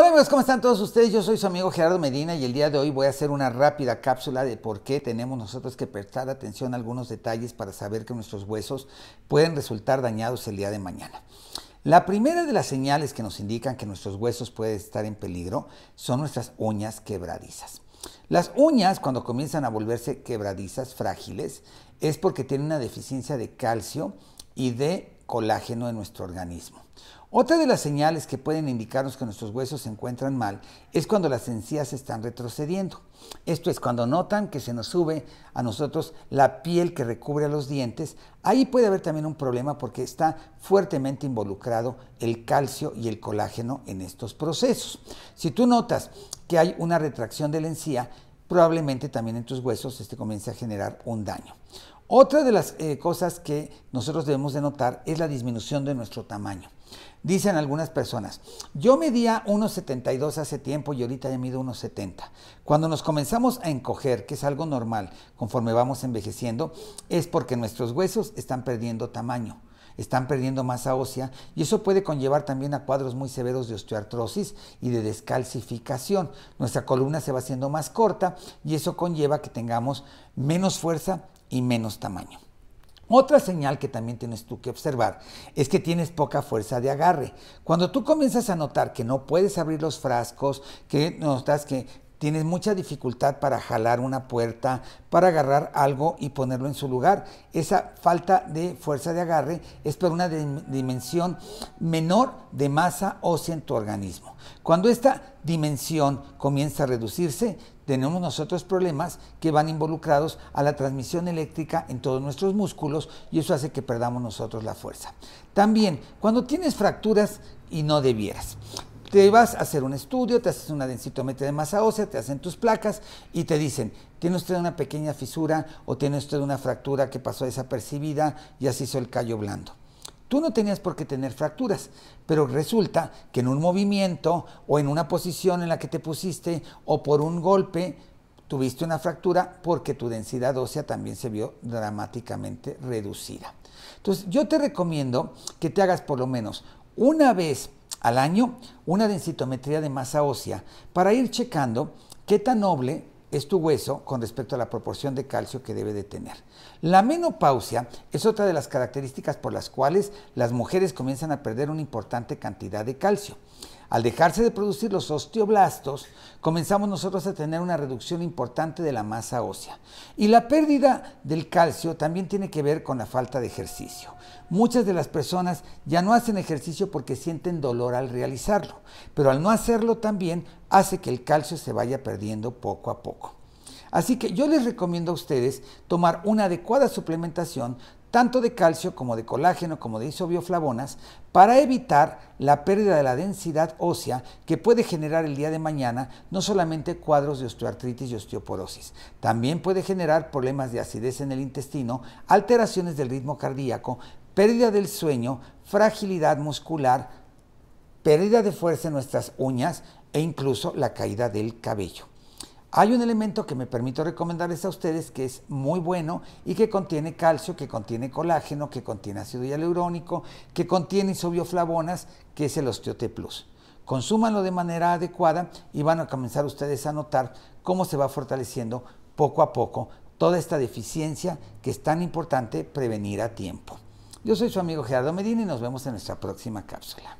Hola amigos, ¿cómo están todos ustedes? Yo soy su amigo Gerardo Medina y el día de hoy voy a hacer una rápida cápsula de por qué tenemos nosotros que prestar atención a algunos detalles para saber que nuestros huesos pueden resultar dañados el día de mañana. La primera de las señales que nos indican que nuestros huesos pueden estar en peligro son nuestras uñas quebradizas. Las uñas, cuando comienzan a volverse quebradizas, frágiles, es porque tienen una deficiencia de calcio y de colágeno en nuestro organismo. Otra de las señales que pueden indicarnos que nuestros huesos se encuentran mal es cuando las encías están retrocediendo. Esto es cuando notan que se nos sube a nosotros la piel que recubre a los dientes. Ahí puede haber también un problema porque está fuertemente involucrado el calcio y el colágeno en estos procesos. Si tú notas que hay una retracción de la encía, probablemente también en tus huesos este comience a generar un daño. Otra de las eh, cosas que nosotros debemos de notar es la disminución de nuestro tamaño. Dicen algunas personas, yo medía 1,72 hace tiempo y ahorita ya mido 1,70. Cuando nos comenzamos a encoger, que es algo normal conforme vamos envejeciendo, es porque nuestros huesos están perdiendo tamaño están perdiendo masa ósea y eso puede conllevar también a cuadros muy severos de osteoartrosis y de descalcificación. Nuestra columna se va haciendo más corta y eso conlleva que tengamos menos fuerza y menos tamaño. Otra señal que también tienes tú que observar es que tienes poca fuerza de agarre. Cuando tú comienzas a notar que no puedes abrir los frascos, que notas que tienes mucha dificultad para jalar una puerta, para agarrar algo y ponerlo en su lugar. Esa falta de fuerza de agarre es por una dimensión menor de masa ósea en tu organismo. Cuando esta dimensión comienza a reducirse, tenemos nosotros problemas que van involucrados a la transmisión eléctrica en todos nuestros músculos y eso hace que perdamos nosotros la fuerza. También, cuando tienes fracturas y no debieras, te vas a hacer un estudio, te haces una densitometría de masa ósea, te hacen tus placas y te dicen, tiene usted una pequeña fisura o tiene usted una fractura que pasó desapercibida y así hizo el callo blando. Tú no tenías por qué tener fracturas, pero resulta que en un movimiento o en una posición en la que te pusiste o por un golpe tuviste una fractura porque tu densidad ósea también se vio dramáticamente reducida. Entonces yo te recomiendo que te hagas por lo menos una vez al año una densitometría de masa ósea para ir checando qué tan noble es tu hueso con respecto a la proporción de calcio que debe de tener. La menopausia es otra de las características por las cuales las mujeres comienzan a perder una importante cantidad de calcio. Al dejarse de producir los osteoblastos, comenzamos nosotros a tener una reducción importante de la masa ósea. Y la pérdida del calcio también tiene que ver con la falta de ejercicio. Muchas de las personas ya no hacen ejercicio porque sienten dolor al realizarlo, pero al no hacerlo también hace que el calcio se vaya perdiendo poco a poco. Así que yo les recomiendo a ustedes tomar una adecuada suplementación tanto de calcio como de colágeno como de isobioflavonas para evitar la pérdida de la densidad ósea que puede generar el día de mañana no solamente cuadros de osteoartritis y osteoporosis, también puede generar problemas de acidez en el intestino, alteraciones del ritmo cardíaco, pérdida del sueño, fragilidad muscular, pérdida de fuerza en nuestras uñas e incluso la caída del cabello. Hay un elemento que me permito recomendarles a ustedes que es muy bueno y que contiene calcio, que contiene colágeno, que contiene ácido hialurónico, que contiene isobioflavonas, que es el Osteote Plus. Consúmanlo de manera adecuada y van a comenzar ustedes a notar cómo se va fortaleciendo poco a poco toda esta deficiencia que es tan importante prevenir a tiempo. Yo soy su amigo Gerardo Medina y nos vemos en nuestra próxima cápsula.